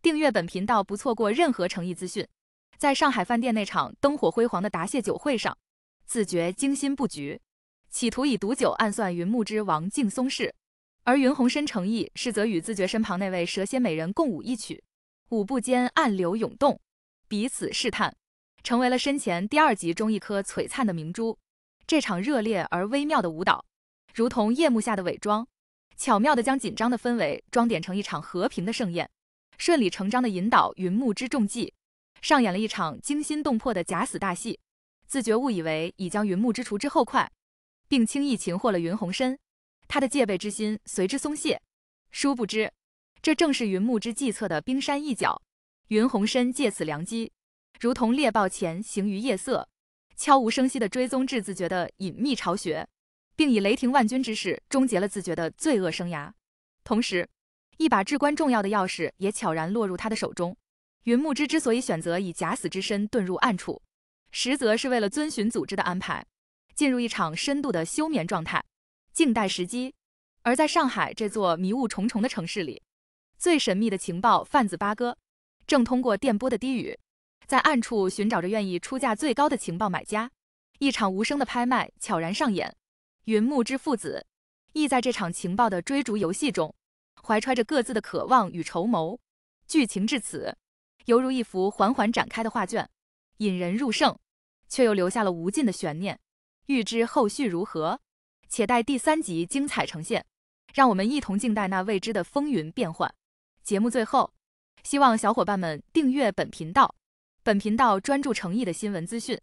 订阅本频道，不错过任何诚意资讯。在上海饭店那场灯火辉煌的答谢酒会上，自觉精心布局，企图以毒酒暗算云木之王敬松氏；而云鸿深诚意是则与自觉身旁那位蛇蝎美人共舞一曲，舞步间暗流涌动，彼此试探，成为了身前第二集中一颗璀璨的明珠。这场热烈而微妙的舞蹈，如同夜幕下的伪装，巧妙地将紧张的氛围装点成一场和平的盛宴。顺理成章地引导云木之中计，上演了一场惊心动魄的假死大戏。自觉误以为已将云木之除之后快，并轻易擒获了云红身，他的戒备之心随之松懈。殊不知，这正是云木之计策的冰山一角。云红身借此良机，如同猎豹前行于夜色，悄无声息地追踪至自觉的隐秘巢穴，并以雷霆万钧之势终结了自觉的罪恶生涯。同时，一把至关重要的钥匙也悄然落入他的手中。云木之之所以选择以假死之身遁入暗处，实则是为了遵循组织的安排，进入一场深度的休眠状态，静待时机。而在上海这座迷雾重重的城市里，最神秘的情报贩子八哥，正通过电波的低语，在暗处寻找着愿意出价最高的情报买家。一场无声的拍卖悄然上演。云木之父子，亦在这场情报的追逐游戏中。怀揣着各自的渴望与筹谋，剧情至此，犹如一幅缓缓展开的画卷，引人入胜，却又留下了无尽的悬念。欲知后续如何，且待第三集精彩呈现。让我们一同静待那未知的风云变幻。节目最后，希望小伙伴们订阅本频道，本频道专注诚意的新闻资讯。